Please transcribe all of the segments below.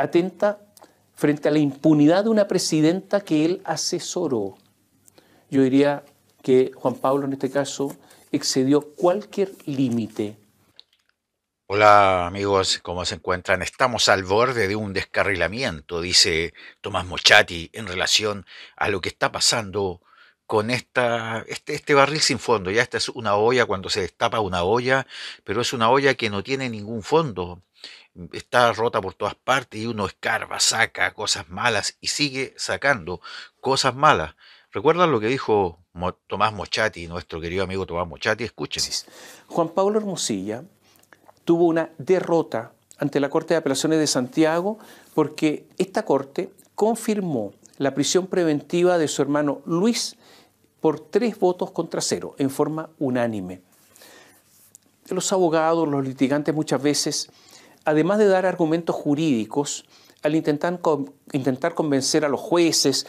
atenta frente a la impunidad de una presidenta que él asesoró. Yo diría que Juan Pablo en este caso excedió cualquier límite. Hola amigos, ¿cómo se encuentran? Estamos al borde de un descarrilamiento, dice Tomás Mochati, en relación a lo que está pasando con esta, este, este, barril sin fondo. Ya esta es una olla cuando se destapa una olla, pero es una olla que no tiene ningún fondo. Está rota por todas partes y uno escarba, saca cosas malas y sigue sacando cosas malas. ¿Recuerdan lo que dijo Tomás Mochati, nuestro querido amigo Tomás Mochati? Escuchen. Juan Pablo Hermosilla tuvo una derrota ante la Corte de Apelaciones de Santiago porque esta Corte confirmó la prisión preventiva de su hermano Luis por tres votos contra cero, en forma unánime. Los abogados, los litigantes muchas veces, además de dar argumentos jurídicos, al intentar, convencer a los jueces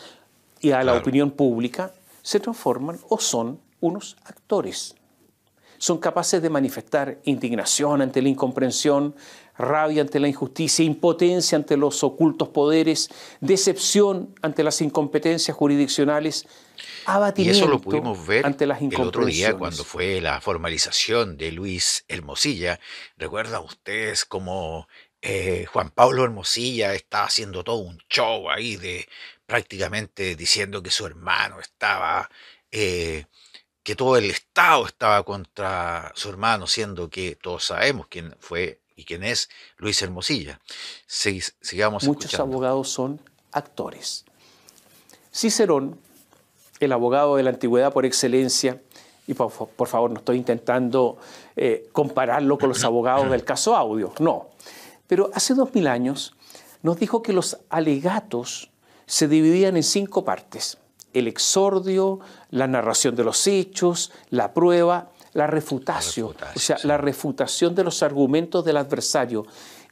y a la opinión pública, se transforman o son unos actores. Son capaces de manifestar indignación ante la incomprensión, rabia ante la injusticia, impotencia ante los ocultos poderes, decepción ante las incompetencias jurisdiccionales, abatimiento y eso lo pudimos ver ante las el otro día cuando fue la formalización de Luis Hermosilla. ¿Recuerdan ustedes cómo eh, Juan Pablo Hermosilla estaba haciendo todo un show ahí de prácticamente diciendo que su hermano estaba, eh, que todo el Estado estaba contra su hermano, siendo que todos sabemos quién fue y quién es Luis Hermosilla. sigamos. Muchos abogados son actores. Cicerón, el abogado de la antigüedad por excelencia, y por, favor no estoy intentando eh, compararlo con los abogados del caso Audio, no. Pero hace dos mil años nos dijo que los alegatos se dividían en cinco partes. El exordio, la narración de los hechos, la prueba la refutación, o sea, la refutación de los argumentos del adversario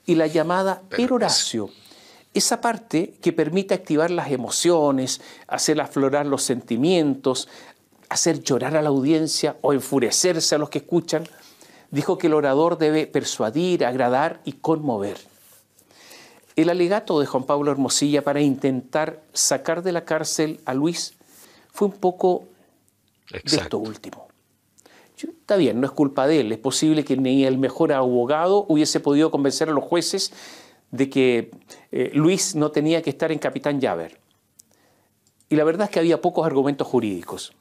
y la llamada peroratio. Esa parte que permite activar las emociones, hacer aflorar los sentimientos, hacer llorar a la audiencia o enfurecerse a los que escuchan, dijo que el orador debe persuadir, agradar y conmover. El alegato de Juan Pablo Hermosilla para intentar sacar de la cárcel a Luis fue un poco de esto último. Está bien, no es culpa de él. Es posible que ni el mejor abogado hubiese podido convencer a los jueces de que eh, Luis no tenía que estar en Capitán Llaver. Y la verdad es que había pocos argumentos jurídicos.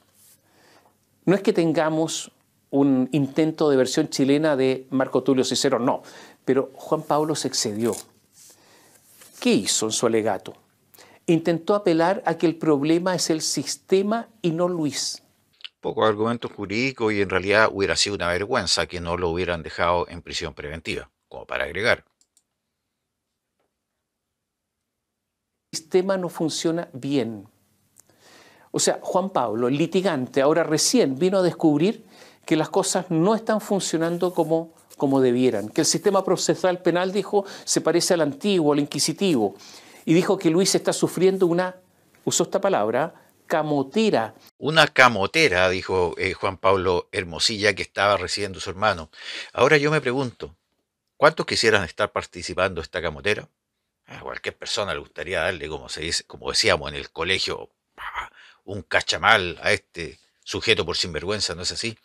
No es que tengamos un intento de versión chilena de Marco Tulio Cicero, no, pero Juan Pablo se excedió. ¿Qué hizo en su alegato? Intentó apelar a que el problema es el sistema y no Luis pocos argumentos jurídicos y en realidad hubiera sido una vergüenza que no lo hubieran dejado en prisión preventiva, como para agregar. El sistema no funciona bien. O sea, Juan Pablo, el litigante, ahora recién vino a descubrir que las cosas no están funcionando como, como debieran, que el sistema procesal penal, dijo, se parece al antiguo, al inquisitivo, y dijo que Luis está sufriendo una, usó esta palabra, camotera. Una camotera, dijo eh, Juan Pablo Hermosilla, que estaba recibiendo su hermano. Ahora yo me pregunto, ¿cuántos quisieran estar participando de esta camotera? A cualquier persona le gustaría darle, como se como decíamos en el colegio, un cachamal a este sujeto por sinvergüenza, ¿no es así?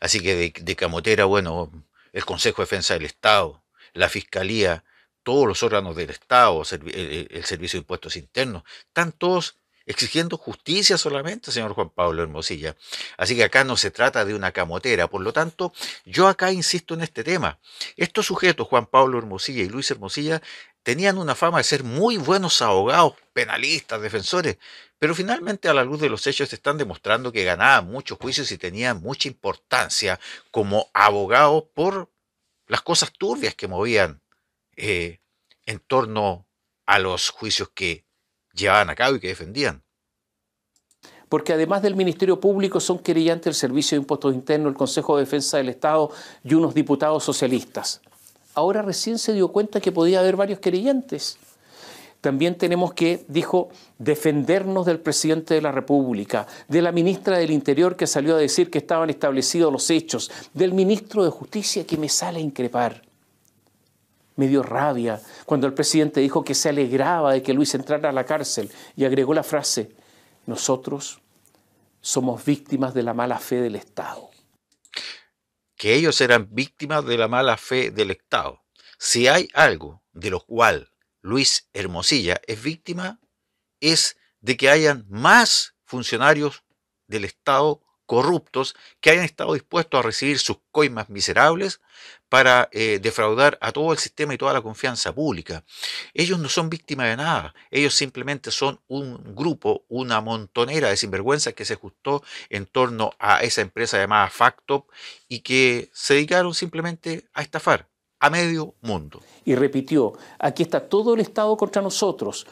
Así que de, camotera, bueno, el Consejo de Defensa del Estado, la Fiscalía, todos los órganos del Estado, el, el Servicio de Impuestos Internos, están todos exigiendo justicia solamente, señor Juan Pablo Hermosilla. Así que acá no se trata de una camotera. Por lo tanto, yo acá insisto en este tema. Estos sujetos, Juan Pablo Hermosilla y Luis Hermosilla, tenían una fama de ser muy buenos abogados, penalistas, defensores, pero finalmente a la luz de los hechos están demostrando que ganaban muchos juicios y tenían mucha importancia como abogados por las cosas turbias que movían eh, en torno a los juicios que llevaban a cabo y que defendían porque además del Ministerio Público son querellantes el Servicio de Impuestos Internos, el Consejo de Defensa del Estado y unos diputados socialistas. Ahora recién se dio cuenta que podía haber varios querellantes. También tenemos que, dijo, defendernos del presidente de la República, de la ministra del Interior que salió a decir que estaban establecidos los hechos, del ministro de Justicia que me sale a increpar me dio rabia cuando el presidente dijo que se alegraba de que Luis entrara a la cárcel y agregó la frase, nosotros somos víctimas de la mala fe del Estado. Que ellos eran víctimas de la mala fe del Estado. Si hay algo de lo cual Luis Hermosilla es víctima, es de que hayan más funcionarios del Estado corruptos que hayan estado dispuestos a recibir sus coimas miserables para eh, defraudar a todo el sistema y toda la confianza pública. Ellos no son víctimas de nada, ellos simplemente son un grupo, una montonera de sinvergüenzas que se ajustó en torno a esa empresa llamada Factop y que se dedicaron simplemente a estafar a medio mundo. Y repitió, aquí está todo el Estado contra nosotros,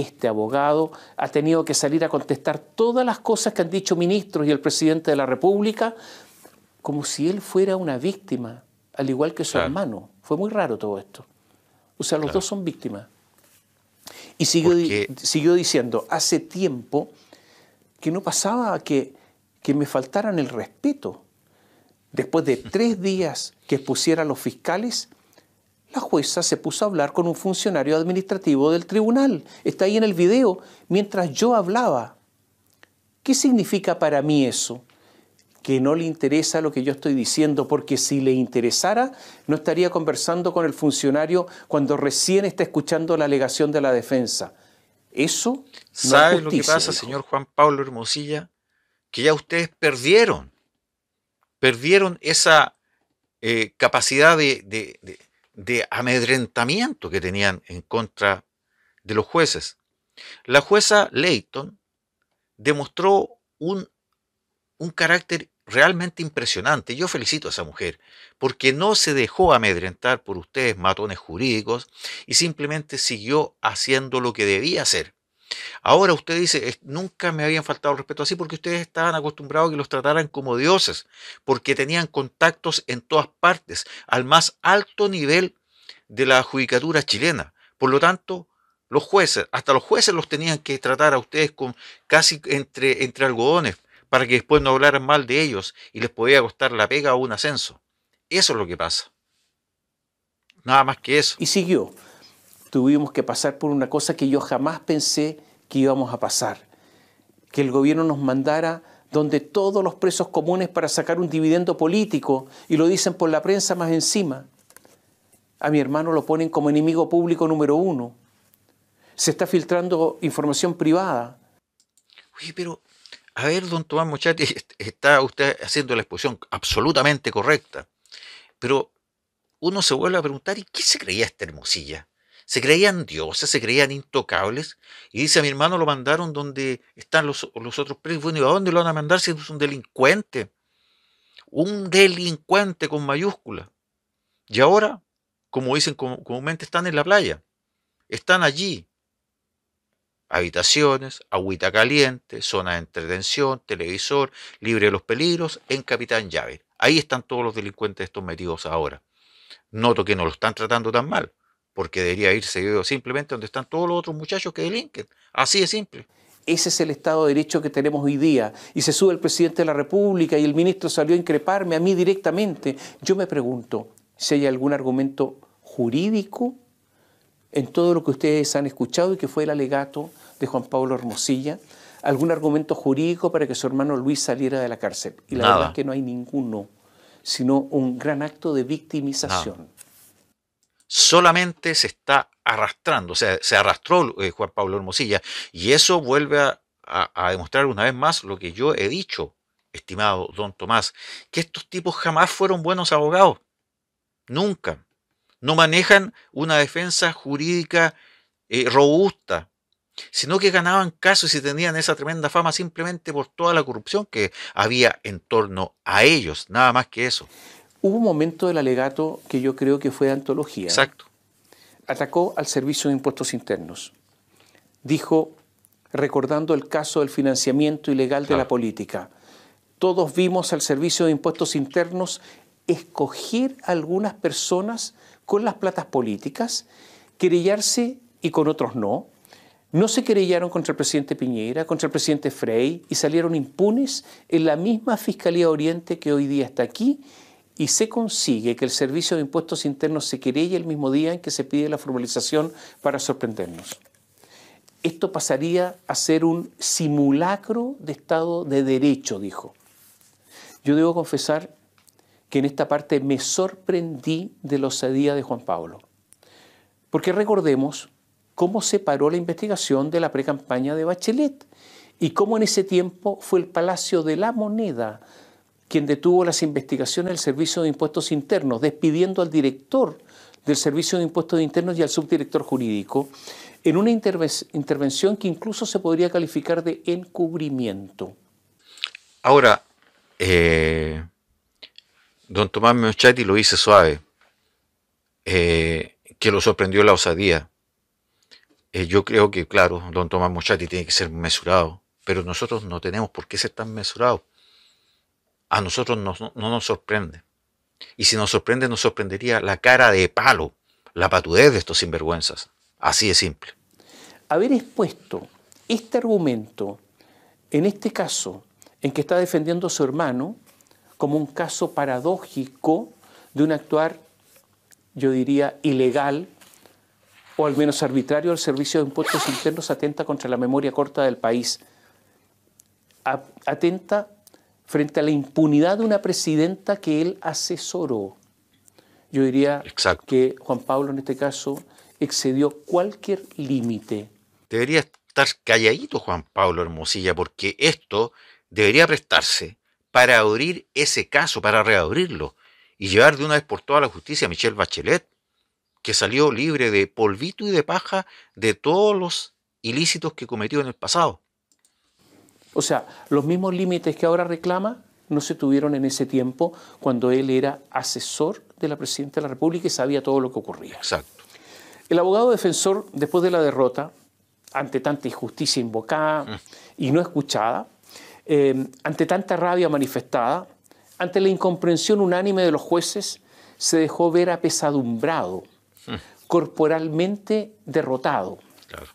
este abogado ha tenido que salir a contestar todas las cosas que han dicho ministros y el presidente de la República como si él fuera una víctima, al igual que su hermano. Fue muy raro todo esto. O sea, los dos son víctimas. Y siguió, diciendo, hace tiempo que no pasaba que, que me faltaran el respeto. Después de tres días que expusiera a los fiscales, la jueza se puso a hablar con un funcionario administrativo del tribunal. Está ahí en el video, mientras yo hablaba. ¿Qué significa para mí eso? Que no le interesa lo que yo estoy diciendo, porque si le interesara, no estaría conversando con el funcionario cuando recién está escuchando la alegación de la defensa. Eso no ¿Sabe lo que pasa, señor Juan Pablo Hermosilla? Que ya ustedes perdieron. Perdieron esa eh, capacidad de de amedrentamiento que tenían en contra de los jueces. La jueza Leighton demostró un, un carácter realmente impresionante. Yo felicito a esa mujer, porque no se dejó amedrentar por ustedes, matones jurídicos, y simplemente siguió haciendo lo que debía hacer. Ahora usted dice, nunca me habían faltado respeto así porque ustedes estaban acostumbrados a que los trataran como dioses, porque tenían contactos en todas partes, al más alto nivel de la judicatura chilena. Por lo tanto, los jueces, hasta los jueces los tenían que tratar a ustedes con casi entre, entre algodones para que después no hablaran mal de ellos y les podía costar la pega o un ascenso. Eso es lo que pasa. Nada más que eso. Y siguió tuvimos que pasar por una cosa que yo jamás pensé que íbamos a pasar, que el gobierno nos mandara donde todos los presos comunes para sacar un dividendo político, y lo dicen por la prensa más encima. A mi hermano lo ponen como enemigo público número uno. Se está filtrando información privada. Oye, pero, a ver, don Tomás Mochati, está usted haciendo la exposición absolutamente correcta, pero uno se vuelve a preguntar, ¿y qué se creía esta hermosilla? se creían dioses, se creían intocables. Y dice, a mi hermano lo mandaron donde están los, otros presos. Bueno, a dónde lo van a mandar si es un delincuente? Un delincuente con mayúsculas Y ahora, como dicen comúnmente, están en la playa. Están allí. Habitaciones, agüita caliente, zona de entretención, televisor, libre de los peligros, en Capitán Llave. Ahí están todos los delincuentes estos metidos ahora. Noto que no lo están tratando tan mal porque debería irse simplemente donde están todos los otros muchachos que delinquen. Así de simple. Ese es el Estado de Derecho que tenemos hoy día. Y se sube el presidente de la República y el ministro salió a increparme a mí directamente. Yo me pregunto si hay algún argumento jurídico en todo lo que ustedes han escuchado y que fue el alegato de Juan Pablo Hermosilla, algún argumento jurídico para que su hermano Luis saliera de la cárcel. Y la verdad es que no hay ninguno, sino un gran acto de victimización solamente se está arrastrando, o sea, se arrastró eh, Juan Pablo Hermosilla, y eso vuelve a, demostrar una vez más lo que yo he dicho, estimado don Tomás, que estos tipos jamás fueron buenos abogados, nunca, no manejan una defensa jurídica eh, robusta, sino que ganaban casos y tenían esa tremenda fama simplemente por toda la corrupción que había en torno a ellos, nada más que eso. Hubo un momento del alegato que yo creo que fue de antología. Exacto. Atacó al Servicio de Impuestos Internos. Dijo, recordando el caso del financiamiento ilegal de la política, todos vimos al Servicio de Impuestos Internos escoger a algunas personas con las platas políticas, querellarse y con otros no. No se querellaron contra el presidente Piñera, contra el presidente Frey y salieron impunes en la misma Fiscalía Oriente que hoy día está aquí y se consigue que el Servicio de Impuestos Internos se querelle el mismo día en que se pide la formalización para sorprendernos. Esto pasaría a ser un simulacro de Estado de Derecho, dijo. Yo debo confesar que en esta parte me sorprendí de la osadía de Juan Pablo. Porque recordemos cómo se paró la investigación de la precampaña de Bachelet y cómo en ese tiempo fue el Palacio de la Moneda quien detuvo las investigaciones del Servicio de Impuestos Internos, despidiendo al director del Servicio de Impuestos Internos y al subdirector jurídico, en una intervención que incluso se podría calificar de encubrimiento. Ahora, eh, don Tomás Mochati lo dice suave, eh, que lo sorprendió la osadía. Eh, yo creo que, claro, don Tomás Mochati tiene que ser mesurado, pero nosotros no tenemos por qué ser tan mesurados a nosotros no, nos sorprende. Y si nos sorprende, nos sorprendería la cara de palo, la patudez de estos sinvergüenzas. Así de simple. Haber expuesto este argumento, en este caso, en que está defendiendo a su hermano, como un caso paradójico de un actuar, yo diría, ilegal o al menos arbitrario al Servicio de Impuestos Internos atenta contra la memoria corta del país, atenta frente a la impunidad de una presidenta que él asesoró. Yo diría que Juan Pablo en este caso excedió cualquier límite. Debería estar calladito Juan Pablo Hermosilla porque esto debería prestarse para abrir ese caso, para reabrirlo y llevar de una vez por todas la justicia a Michelle Bachelet, que salió libre de polvito y de paja de todos los ilícitos que cometió en el pasado. O sea, los mismos límites que ahora reclama no se tuvieron en ese tiempo cuando él era asesor de la Presidenta de la República y sabía todo lo que ocurría. Exacto. El abogado defensor, después de la derrota, ante tanta injusticia invocada mm. y no escuchada, eh, ante tanta rabia manifestada, ante la incomprensión unánime de los jueces, se dejó ver apesadumbrado, mm. corporalmente derrotado. Claro.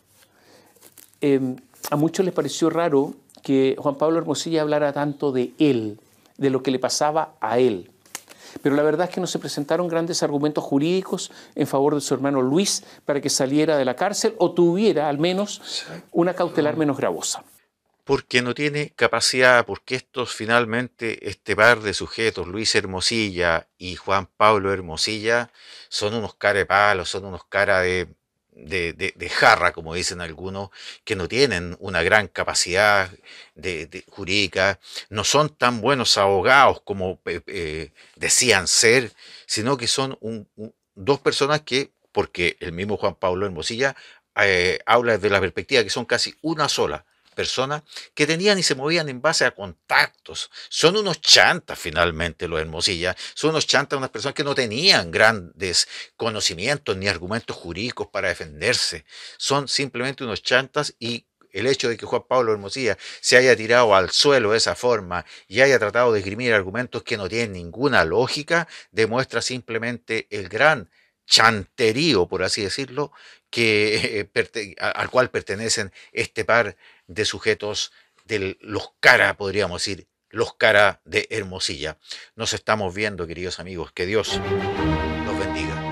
Eh, a muchos les pareció raro que Juan Pablo Hermosilla hablara tanto de él, de lo que le pasaba a él. Pero la verdad es que no se presentaron grandes argumentos jurídicos en favor de su hermano Luis para que saliera de la cárcel o tuviera al menos una cautelar menos gravosa. Porque no tiene capacidad, porque estos finalmente, este par de sujetos, Luis Hermosilla y Juan Pablo Hermosilla, son unos de palo, son unos cara de de, jarra, como dicen algunos, que no tienen una gran capacidad de, jurídica, no son tan buenos abogados como eh, eh, decían ser, sino que son dos personas que, porque el mismo Juan Pablo Hermosilla eh, habla desde la perspectiva que son casi una sola, personas que tenían y se movían en base a contactos. Son unos chantas finalmente los Hermosilla, son unos chantas unas personas que no tenían grandes conocimientos ni argumentos jurídicos para defenderse. Son simplemente unos chantas y el hecho de que Juan Pablo Hermosilla se haya tirado al suelo de esa forma y haya tratado de esgrimir argumentos que no tienen ninguna lógica, demuestra simplemente el gran chanterío, por así decirlo, eh, al cual pertenecen este par de sujetos de los cara, podríamos decir, los cara de Hermosilla. Nos estamos viendo, queridos amigos. Que Dios los bendiga.